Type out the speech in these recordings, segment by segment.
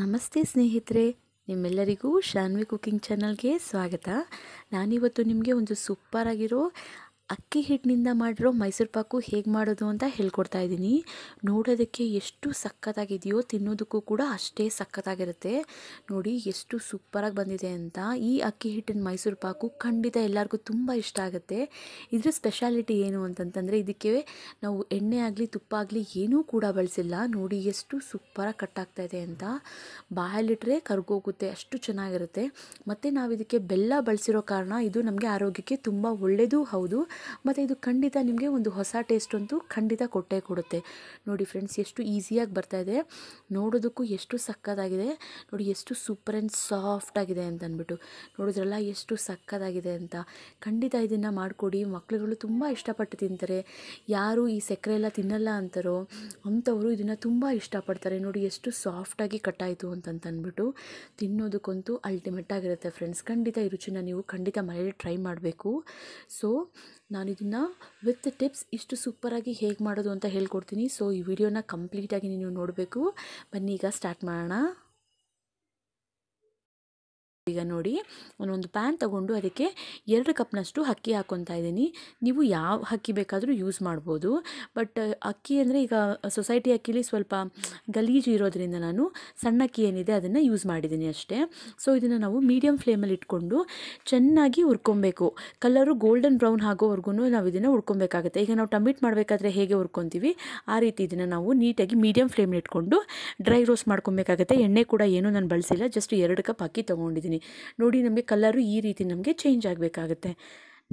ನಮಸ್ತೆ ಸ್ನೇಹಿತರೆ ನಿಮ್ಮೆಲ್ಲರಿಗೂ ಶಾನ್ವಿ ಕುಕಿಂಗ್ ಚಾನಲ್ಗೆ ಸ್ವಾಗತ ನಾನಿವತ್ತು ನಿಮಗೆ ಒಂದು ಸೂಪರ್ ಆಗಿರೋ ಅಕ್ಕಿ ಹಿಟ್ಟಿನಿಂದ ಮಾಡಿರೋ ಮೈಸೂರು ಪಾಕು ಹೇಗೆ ಮಾಡೋದು ಅಂತ ಹೇಳ್ಕೊಡ್ತಾ ಇದ್ದೀನಿ ನೋಡೋದಕ್ಕೆ ಎಷ್ಟು ಸಖತ್ತಾಗಿದೆಯೋ ತಿನ್ನೋದಕ್ಕೂ ಕೂಡ ಅಷ್ಟೇ ಸಖತ್ತಾಗಿರುತ್ತೆ ನೋಡಿ ಎಷ್ಟು ಸೂಪರಾಗಿ ಬಂದಿದೆ ಅಂತ ಈ ಅಕ್ಕಿ ಹಿಟ್ಟಿನ ಮೈಸೂರು ಪಾಕು ಖಂಡಿತ ಎಲ್ಲರಿಗೂ ತುಂಬ ಇಷ್ಟ ಆಗುತ್ತೆ ಇದರ ಸ್ಪೆಷಾಲಿಟಿ ಏನು ಅಂತಂತಂದರೆ ಇದಕ್ಕೆ ನಾವು ಎಣ್ಣೆ ಆಗಲಿ ತುಪ್ಪ ಆಗಲಿ ಏನೂ ಕೂಡ ಬಳಸಿಲ್ಲ ನೋಡಿ ಎಷ್ಟು ಸೂಪರಾಗಿ ಕಟ್ಟಾಗ್ತಾ ಇದೆ ಅಂತ ಬಾಯಲ್ಲಿಟ್ಟರೆ ಕರ್ಗೋಗುತ್ತೆ ಅಷ್ಟು ಚೆನ್ನಾಗಿರುತ್ತೆ ಮತ್ತು ನಾವು ಇದಕ್ಕೆ ಬೆಲ್ಲ ಬಳಸಿರೋ ಕಾರಣ ಇದು ನಮಗೆ ಆರೋಗ್ಯಕ್ಕೆ ತುಂಬ ಒಳ್ಳೆಯದು ಹೌದು ಮತ್ತು ಇದು ಖಂಡಿತ ನಿಮಗೆ ಒಂದು ಹೊಸ ಟೇಸ್ಟ್ ಅಂತೂ ಖಂಡಿತ ಕೊಟ್ಟೇ ಕೊಡುತ್ತೆ ನೋಡಿ ಫ್ರೆಂಡ್ಸ್ ಎಷ್ಟು ಈಸಿಯಾಗಿ ಬರ್ತಾ ಇದೆ ನೋಡೋದಕ್ಕೂ ಎಷ್ಟು ಸಕ್ಕತ್ತಾಗಿದೆ ನೋಡಿ ಎಷ್ಟು ಸೂಪರ್ ಆ್ಯಂಡ್ ಸಾಫ್ಟ್ ಆಗಿದೆ ಅಂತ ಅಂದ್ಬಿಟ್ಟು ನೋಡಿದ್ರಲ್ಲ ಎಷ್ಟು ಸಕ್ಕತ್ತಾಗಿದೆ ಅಂತ ಖಂಡಿತ ಇದನ್ನು ಮಾಡಿಕೊಡಿ ಮಕ್ಕಳುಗಳು ತುಂಬ ಇಷ್ಟಪಟ್ಟು ತಿಂತಾರೆ ಯಾರು ಈ ಸಕ್ಕರೆ ಎಲ್ಲ ತಿನ್ನಲ್ಲ ಅಂತಾರೋ ಅಂಥವರು ಇದನ್ನು ತುಂಬ ಇಷ್ಟಪಡ್ತಾರೆ ನೋಡಿ ಎಷ್ಟು ಸಾಫ್ಟಾಗಿ ಕಟ್ಟಾಯಿತು ಅಂತಂತನ್ಬಿಟ್ಟು ತಿನ್ನೋದಕ್ಕಂತೂ ಅಲ್ಟಿಮೇಟ್ ಆಗಿರುತ್ತೆ ಫ್ರೆಂಡ್ಸ್ ಖಂಡಿತ ಈ ರುಚಿನ ನೀವು ಖಂಡಿತ ಮನೇಲಿ ಟ್ರೈ ಮಾಡಬೇಕು ಸೊ ನಾನು ಇದನ್ನು ವಿತ್ ಟಿಪ್ಸ್ ಇಷ್ಟು ಸೂಪರಾಗಿ ಹೇಗೆ ಮಾಡೋದು ಅಂತ ಹೇಳ್ಕೊಡ್ತೀನಿ ಸೊ ಈ ವಿಡಿಯೋನ ಕಂಪ್ಲೀಟಾಗಿ ನೀವು ನೋಡಬೇಕು ಬನ್ನಿ ಈಗ ಸ್ಟಾರ್ಟ್ ಮಾಡೋಣ ಈಗ ನೋಡಿ ಒಂದು ಪ್ಯಾನ್ ತಗೊಂಡು ಅದಕ್ಕೆ ಎರಡು ಕಪ್ನಷ್ಟು ಅಕ್ಕಿ ಹಾಕೊತಾ ಇದ್ದೀನಿ ನೀವು ಯಾವ ಅಕ್ಕಿ ಬೇಕಾದರೂ ಯೂಸ್ ಮಾಡ್ಬೋದು ಬಟ್ ಅಕ್ಕಿ ಅಂದರೆ ಈಗ ಸೊಸೈಟಿ ಅಕ್ಕಿಲಿ ಸ್ವಲ್ಪ ಗಲೀಜು ಇರೋದ್ರಿಂದ ನಾನು ಸಣ್ಣ ಅಕ್ಕಿ ಏನಿದೆ ಅದನ್ನು ಯೂಸ್ ಮಾಡಿದ್ದೀನಿ ಅಷ್ಟೇ ಸೊ ಇದನ್ನು ನಾವು ಮೀಡಿಯಮ್ ಫ್ಲೇಮಲ್ಲಿ ಇಟ್ಕೊಂಡು ಚೆನ್ನಾಗಿ ಹುರ್ಕೊಬೇಕು ಕಲರು ಗೋಲ್ಡನ್ ಬ್ರೌನ್ ಆಗೋವರೆಗೂ ನಾವು ಇದನ್ನು ಹುರ್ಕೊಬೇಕಾಗುತ್ತೆ ಈಗ ನಾವು ಟಮಿಟ್ ಮಾಡಬೇಕಾದ್ರೆ ಹೇಗೆ ಹುರ್ಕೊತೀವಿ ಆ ರೀತಿ ಇದನ್ನು ನಾವು ನೀಟಾಗಿ ಮೀಡಿಯಮ್ ಫ್ಲೇಮಲ್ಲಿ ಇಟ್ಕೊಂಡು ಡ್ರೈ ರೋಸ್ಟ್ ಮಾಡ್ಕೊಬೇಕಾಗುತ್ತೆ ಎಣ್ಣೆ ಕೂಡ ಏನೂ ನಾನು ಬಳಸಿಲ್ಲ ಜಸ್ಟ್ ಎರಡು ಕಪ್ ಅಕ್ಕಿ ತೊಗೊಂಡಿದ್ದೀನಿ ನೋಡಿ ನಮಗೆ ಕಲರು ಈ ರೀತಿ ನಮಗೆ ಚೇಂಜ್ ಆಗಬೇಕಾಗುತ್ತೆ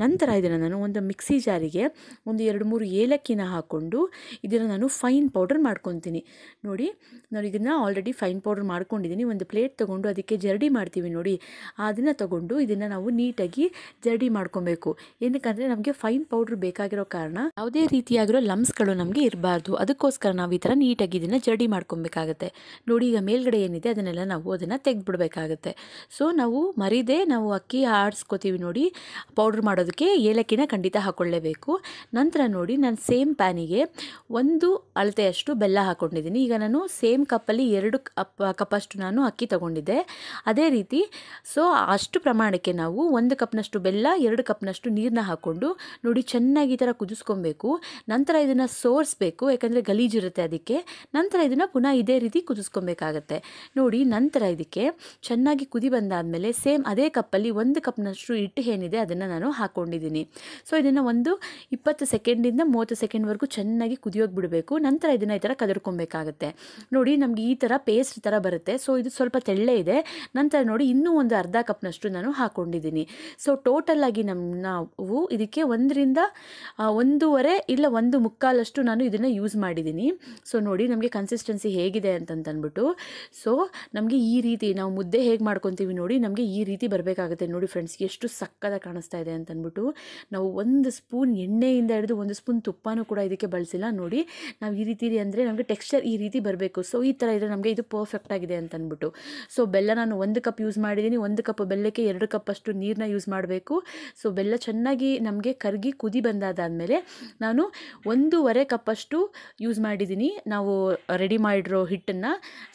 ನಂತರ ಇದನ್ನು ನಾನು ಒಂದು ಮಿಕ್ಸಿ ಜಾರಿಗೆ ಒಂದು ಎರಡು ಮೂರು ಏಲಕ್ಕಿನ ಹಾಕ್ಕೊಂಡು ಇದನ್ನು ನಾನು ಫೈನ್ ಪೌಡರ್ ಮಾಡ್ಕೊತೀನಿ ನೋಡಿ ನಾನು ಇದನ್ನು ಆಲ್ರೆಡಿ ಫೈನ್ ಪೌಡರ್ ಮಾಡ್ಕೊಂಡಿದ್ದೀನಿ ಒಂದು ಪ್ಲೇಟ್ ತೊಗೊಂಡು ಅದಕ್ಕೆ ಜರಡಿ ಮಾಡ್ತೀವಿ ನೋಡಿ ಅದನ್ನು ತೊಗೊಂಡು ಇದನ್ನು ನಾವು ನೀಟಾಗಿ ಜರಡಿ ಮಾಡ್ಕೊಬೇಕು ಏನಕ್ಕಂದರೆ ನಮಗೆ ಫೈನ್ ಪೌಡ್ರ್ ಬೇಕಾಗಿರೋ ಕಾರಣ ಯಾವುದೇ ರೀತಿಯಾಗಿರೋ ಲಮ್ಸ್ಗಳು ನಮಗೆ ಇರಬಾರ್ದು ಅದಕ್ಕೋಸ್ಕರ ನಾವು ಈ ಥರ ನೀಟಾಗಿ ಇದನ್ನು ಜರಡಿ ಮಾಡ್ಕೊಬೇಕಾಗತ್ತೆ ನೋಡಿ ಈಗ ಮೇಲ್ಗಡೆ ಏನಿದೆ ಅದನ್ನೆಲ್ಲ ನಾವು ಅದನ್ನು ತೆಗೆದುಬಿಡ್ಬೇಕಾಗತ್ತೆ ಸೊ ನಾವು ಮರಿದೇ ನಾವು ಅಕ್ಕಿ ಆಡಿಸ್ಕೋತೀವಿ ನೋಡಿ ಪೌಡ್ರ್ ಮಾಡೋದು ಅದಕ್ಕೆ ಏಲಕ್ಕಿನ ಖಂಡಿತ ಹಾಕ್ಕೊಳ್ಳೇಬೇಕು ನಂತರ ನೋಡಿ ನಾನು ಸೇಮ್ ಪ್ಯಾನಿಗೆ ಒಂದು ಅಳತೆಯಷ್ಟು ಬೆಲ್ಲ ಹಾಕ್ಕೊಂಡಿದ್ದೀನಿ ಈಗ ನಾನು ಸೇಮ್ ಕಪ್ಪಲ್ಲಿ ಎರಡು ಕಪ್ ಕಪ್ಪಷ್ಟು ನಾನು ಅಕ್ಕಿ ತಗೊಂಡಿದ್ದೆ ಅದೇ ರೀತಿ ಸೊ ಅಷ್ಟು ಪ್ರಮಾಣಕ್ಕೆ ನಾವು ಒಂದು ಕಪ್ನಷ್ಟು ಬೆಲ್ಲ ಎರಡು ಕಪ್ನಷ್ಟು ನೀರನ್ನ ಹಾಕ್ಕೊಂಡು ನೋಡಿ ಚೆನ್ನಾಗಿ ಈ ಥರ ಕುದಿಸ್ಕೊಬೇಕು ನಂತರ ಇದನ್ನು ಸೋರಿಸ್ಬೇಕು ಯಾಕಂದರೆ ಗಲೀಜಿರುತ್ತೆ ಅದಕ್ಕೆ ನಂತರ ಇದನ್ನು ಪುನಃ ಇದೇ ರೀತಿ ಕುದಿಸ್ಕೊಬೇಕಾಗತ್ತೆ ನೋಡಿ ನಂತರ ಇದಕ್ಕೆ ಚೆನ್ನಾಗಿ ಕುದಿ ಬಂದಾದಮೇಲೆ ಸೇಮ್ ಅದೇ ಕಪ್ಪಲ್ಲಿ ಒಂದು ಕಪ್ನಷ್ಟು ಇಟ್ಟು ಏನಿದೆ ಅದನ್ನು ನಾನು ಹಾಕಿ ಹಾಕ್ಕೊಂಡಿದ್ದೀನಿ ಸೊ ಇದನ್ನು ಒಂದು ಇಪ್ಪತ್ತು ಸೆಕೆಂಡಿಂದ ಮೂವತ್ತು ಸೆಕೆಂಡ್ವರೆಗೂ ಚೆನ್ನಾಗಿ ಕುದಿಯೋಗಿ ಬಿಡಬೇಕು ನಂತರ ಇದನ್ನು ಈ ಥರ ಕದರ್ಕೊಬೇಕಾಗುತ್ತೆ ನೋಡಿ ನಮಗೆ ಈ ಥರ ಪೇಸ್ಟ್ ಥರ ಬರುತ್ತೆ ಸೊ ಇದು ಸ್ವಲ್ಪ ತೆಳ್ಳೆ ಇದೆ ನಂತರ ನೋಡಿ ಇನ್ನೂ ಒಂದು ಅರ್ಧ ಕಪ್ನಷ್ಟು ನಾನು ಹಾಕ್ಕೊಂಡಿದ್ದೀನಿ ಸೊ ಆಗಿ ನಮ್ಮ ನಾವು ಇದಕ್ಕೆ ಒಂದರಿಂದ ಒಂದೂವರೆ ಇಲ್ಲ ಒಂದು ಮುಕ್ಕಾಲಷ್ಟು ನಾನು ಇದನ್ನು ಯೂಸ್ ಮಾಡಿದ್ದೀನಿ ಸೊ ನೋಡಿ ನಮಗೆ ಕನ್ಸಿಸ್ಟೆನ್ಸಿ ಹೇಗಿದೆ ಅಂತಂತಂದ್ಬಿಟ್ಟು ಸೊ ನಮಗೆ ಈ ರೀತಿ ನಾವು ಮುದ್ದೆ ಹೇಗೆ ಮಾಡ್ಕೊತೀವಿ ನೋಡಿ ನಮಗೆ ಈ ರೀತಿ ಬರಬೇಕಾಗುತ್ತೆ ನೋಡಿ ಫ್ರೆಂಡ್ಸ್ ಎಷ್ಟು ಸಕ್ಕದ ಕಾಣಿಸ್ತಾ ಇದೆ ಅಂತಂದ್ಬಿಟ್ಟು ಅಂದ್ಬಿಟ್ಟು ನಾವು ಒಂದು ಸ್ಪೂನ್ ಎಣ್ಣೆಯಿಂದ ಹಿಡಿದು ಒಂದು ಸ್ಪೂನ್ ತುಪ್ಪನೂ ಕೂಡ ಇದಕ್ಕೆ ಬಳಸಿಲ್ಲ ನೋಡಿ ನಾವು ಈ ರೀತಿ ಅಂದರೆ ನಮಗೆ ಟೆಕ್ಸ್ಚರ್ ಈ ರೀತಿ ಬರಬೇಕು ಸೊ ಈ ಥರ ಇದ್ರೆ ನಮಗೆ ಇದು ಪರ್ಫೆಕ್ಟ್ ಆಗಿದೆ ಅಂತ ಅಂದ್ಬಿಟ್ಟು ಸೊ ಬೆಲ್ಲ ನಾನು ಒಂದು ಕಪ್ ಯೂಸ್ ಮಾಡಿದ್ದೀನಿ ಒಂದು ಕಪ್ ಬೆಲ್ಲಕ್ಕೆ ಎರಡು ಕಪ್ ಅಷ್ಟು ನೀರನ್ನ ಯೂಸ್ ಮಾಡಬೇಕು ಸೊ ಬೆಲ್ಲ ಚೆನ್ನಾಗಿ ನಮಗೆ ಕರಗಿ ಕುದಿ ಬಂದಾದಾದಮೇಲೆ ನಾನು ಒಂದೂವರೆ ಅಷ್ಟು ಯೂಸ್ ಮಾಡಿದ್ದೀನಿ ನಾವು ರೆಡಿ ಮಾಡಿರೋ ಹಿಟ್ಟನ್ನು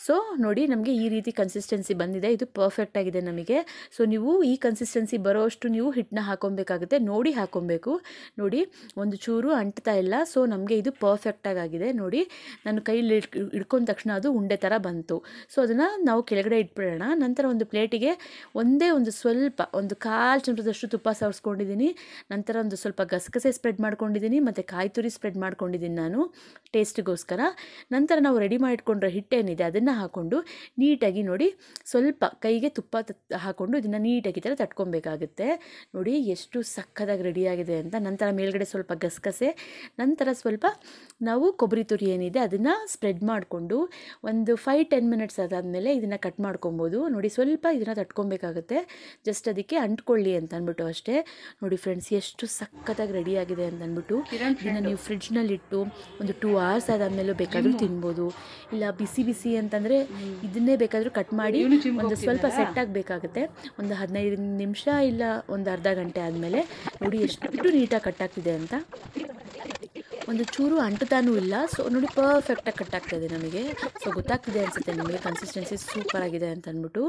ಸೊ ನೋಡಿ ನಮಗೆ ಈ ರೀತಿ ಕನ್ಸಿಸ್ಟೆನ್ಸಿ ಬಂದಿದೆ ಇದು ಪರ್ಫೆಕ್ಟ್ ಆಗಿದೆ ನಮಗೆ ಸೊ ನೀವು ಈ ಕನ್ಸಿಸ್ಟೆನ್ಸಿ ಅಷ್ಟು ನೀವು ಹಿಟ್ಟನ್ನ ಹಾಕೊಬೇಕಾಗುತ್ತೆ ಆಗುತ್ತೆ ನೋಡಿ ಹಾಕೊಬೇಕು ನೋಡಿ ಒಂದು ಚೂರು ಅಂಟ್ತಾ ಇಲ್ಲ ಸೊ ನಮಗೆ ಇದು ಪರ್ಫೆಕ್ಟಾಗಿದೆ ನೋಡಿ ನನ್ನ ಕೈಯಲ್ಲಿ ಹಿಡ್ಕೊಂಡ ತಕ್ಷಣ ಅದು ಉಂಡೆ ಥರ ಬಂತು ಸೊ ಅದನ್ನು ನಾವು ಕೆಳಗಡೆ ಇಟ್ಬಿಡೋಣ ನಂತರ ಒಂದು ಪ್ಲೇಟಿಗೆ ಒಂದೇ ಒಂದು ಸ್ವಲ್ಪ ಒಂದು ಕಾಲು ಚಮಚದಷ್ಟು ತುಪ್ಪ ಸವರ್ಸ್ಕೊಂಡಿದ್ದೀನಿ ನಂತರ ಒಂದು ಸ್ವಲ್ಪ ಗಸಗಸೆ ಸ್ಪ್ರೆಡ್ ಮಾಡ್ಕೊಂಡಿದ್ದೀನಿ ಮತ್ತು ಕಾಯಿ ತುರಿ ಸ್ಪ್ರೆಡ್ ಮಾಡ್ಕೊಂಡಿದ್ದೀನಿ ನಾನು ಟೇಸ್ಟಿಗೋಸ್ಕರ ನಂತರ ನಾವು ರೆಡಿ ಮಾಡಿಟ್ಕೊಂಡ್ರೆ ಹಿಟ್ಟೇನಿದೆ ಅದನ್ನು ಹಾಕ್ಕೊಂಡು ನೀಟಾಗಿ ನೋಡಿ ಸ್ವಲ್ಪ ಕೈಗೆ ತುಪ್ಪ ಹಾಕ್ಕೊಂಡು ಇದನ್ನು ನೀಟಾಗಿ ಥರ ತಟ್ಕೊಬೇಕಾಗುತ್ತೆ ನೋಡಿ ಎಷ್ಟು ಸಕ್ಕದಾಗಿ ರೆಡಿಯಾಗಿದೆ ಅಂತ ನಂತರ ಮೇಲ್ಗಡೆ ಸ್ವಲ್ಪ ಗಸಗಸೆ ನಂತರ ಸ್ವಲ್ಪ ನಾವು ಕೊಬ್ಬರಿ ತುರಿ ಏನಿದೆ ಅದನ್ನು ಸ್ಪ್ರೆಡ್ ಮಾಡಿಕೊಂಡು ಒಂದು ಫೈವ್ ಟೆನ್ ಮಿನಿಟ್ಸ್ ಅದಾದಮೇಲೆ ಇದನ್ನು ಕಟ್ ಮಾಡ್ಕೊಬೋದು ನೋಡಿ ಸ್ವಲ್ಪ ಇದನ್ನು ತಟ್ಕೊಬೇಕಾಗುತ್ತೆ ಜಸ್ಟ್ ಅದಕ್ಕೆ ಅಂಟ್ಕೊಳ್ಳಿ ಅಂತ ಅಂದ್ಬಿಟ್ಟು ಅಷ್ಟೇ ನೋಡಿ ಫ್ರೆಂಡ್ಸ್ ಎಷ್ಟು ಸಕ್ಕತ್ತಾಗಿ ರೆಡಿಯಾಗಿದೆ ಅಂತ ಅಂದ್ಬಿಟ್ಟು ಇದನ್ನು ನೀವು ಫ್ರಿಡ್ಜ್ನಲ್ಲಿಟ್ಟು ಒಂದು ಟೂ ಅವರ್ಸ್ ಆದಾದಮೇಲೆ ಬೇಕಾದರೂ ತಿನ್ಬೋದು ಇಲ್ಲ ಬಿಸಿ ಬಿಸಿ ಅಂತಂದರೆ ಇದನ್ನೇ ಬೇಕಾದರೂ ಕಟ್ ಮಾಡಿ ಒಂದು ಸ್ವಲ್ಪ ಸೆಟ್ ಆಗಬೇಕಾಗುತ್ತೆ ಒಂದು ಹದಿನೈದು ನಿಮಿಷ ಇಲ್ಲ ಒಂದು ಅರ್ಧ ಗಂಟೆ ಆದಮೇಲೆ ಮೇಲೆ ನೋಡಿ ಎಷ್ಟು ನೀಟಾಗಿ ಕಟ್ಟಾಗ್ತಿದೆ ಅಂತ ಒಂದು ಚೂರು ಅಂಟುತಾನೂ ಇಲ್ಲ ಸೊ ನೋಡಿ ಪರ್ಫೆಕ್ಟಾಗಿ ಕಟ್ ಆಗ್ತಾಯಿದೆ ನಮಗೆ ಸೊ ಗೊತ್ತಾಗ್ತಿದೆ ಅನಿಸುತ್ತೆ ನಿಮಗೆ ಕನ್ಸಿಸ್ಟೆನ್ಸಿ ಸೂಪರ್ ಆಗಿದೆ ಅಂತ ಅಂದ್ಬಿಟ್ಟು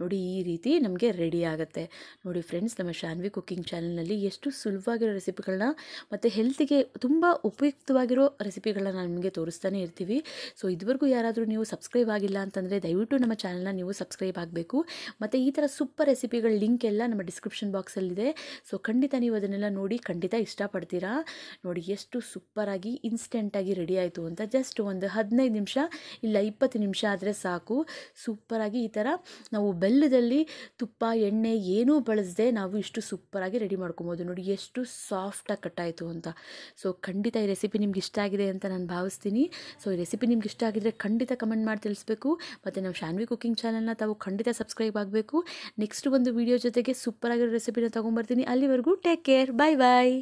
ನೋಡಿ ಈ ರೀತಿ ನಮಗೆ ರೆಡಿ ಆಗುತ್ತೆ ನೋಡಿ ಫ್ರೆಂಡ್ಸ್ ನಮ್ಮ ಶಾನ್ವಿ ಕುಕ್ಕಿಂಗ್ ಚಾನಲ್ನಲ್ಲಿ ಎಷ್ಟು ಸುಲಭವಾಗಿರೋ ರೆಸಿಪಿಗಳನ್ನ ಮತ್ತು ಹೆಲ್ತಿಗೆ ತುಂಬ ಉಪಯುಕ್ತವಾಗಿರೋ ರೆಸಿಪಿಗಳನ್ನ ನಿಮಗೆ ತೋರಿಸ್ತಾನೆ ಇರ್ತೀವಿ ಸೊ ಇದುವರೆಗೂ ಯಾರಾದರೂ ನೀವು ಸಬ್ಸ್ಕ್ರೈಬ್ ಆಗಿಲ್ಲ ಅಂತಂದರೆ ದಯವಿಟ್ಟು ನಮ್ಮ ಚಾನಲ್ನ ನೀವು ಸಬ್ಸ್ಕ್ರೈಬ್ ಆಗಬೇಕು ಮತ್ತು ಈ ಥರ ಸೂಪರ್ ರೆಸಿಪಿಗಳ ಲಿಂಕ್ ಎಲ್ಲ ನಮ್ಮ ಡಿಸ್ಕ್ರಿಪ್ಷನ್ ಬಾಕ್ಸಲ್ಲಿದೆ ಸೊ ಖಂಡಿತ ನೀವು ಅದನ್ನೆಲ್ಲ ನೋಡಿ ಖಂಡಿತ ಇಷ್ಟಪಡ್ತೀರಾ ನೋಡಿ ಎಷ್ಟು ಸೂಪರ್ ಸೂಪರಾಗಿ ಇನ್ಸ್ಟೆಂಟಾಗಿ ರೆಡಿ ಆಯಿತು ಅಂತ ಜಸ್ಟ್ ಒಂದು ಹದಿನೈದು ನಿಮಿಷ ಇಲ್ಲ ಇಪ್ಪತ್ತು ನಿಮಿಷ ಆದರೆ ಸಾಕು ಸೂಪರಾಗಿ ಈ ಥರ ನಾವು ಬೆಲ್ಲದಲ್ಲಿ ತುಪ್ಪ ಎಣ್ಣೆ ಏನೂ ಬಳಸದೆ ನಾವು ಇಷ್ಟು ಸೂಪರಾಗಿ ರೆಡಿ ಮಾಡ್ಕೊಬೋದು ನೋಡಿ ಎಷ್ಟು ಸಾಫ್ಟಾಗಿ ಕಟ್ಟಾಯಿತು ಅಂತ ಸೊ ಖಂಡಿತ ಈ ರೆಸಿಪಿ ನಿಮ್ಗೆ ಇಷ್ಟ ಆಗಿದೆ ಅಂತ ನಾನು ಭಾವಿಸ್ತೀನಿ ಸೊ ಈ ರೆಸಿಪಿ ನಿಮ್ಗೆ ಇಷ್ಟ ಆಗಿದ್ರೆ ಖಂಡಿತ ಕಮೆಂಟ್ ಮಾಡಿ ತಿಳಿಸ್ಬೇಕು ಮತ್ತು ನಾವು ಶಾನ್ವಿ ಕುಕಿಂಗ್ ಚಾನಲ್ನ ತಾವು ಖಂಡಿತ ಸಬ್ಸ್ಕ್ರೈಬ್ ಆಗಬೇಕು ನೆಕ್ಸ್ಟ್ ಒಂದು ವೀಡಿಯೋ ಜೊತೆಗೆ ಸೂಪರಾಗಿರೋ ರೆಸಿಪಿನ ತೊಗೊಂಬರ್ತೀನಿ ಅಲ್ಲಿವರೆಗೂ ಟೇಕ್ ಕೇರ್ ಬಾಯ್ ಬಾಯ್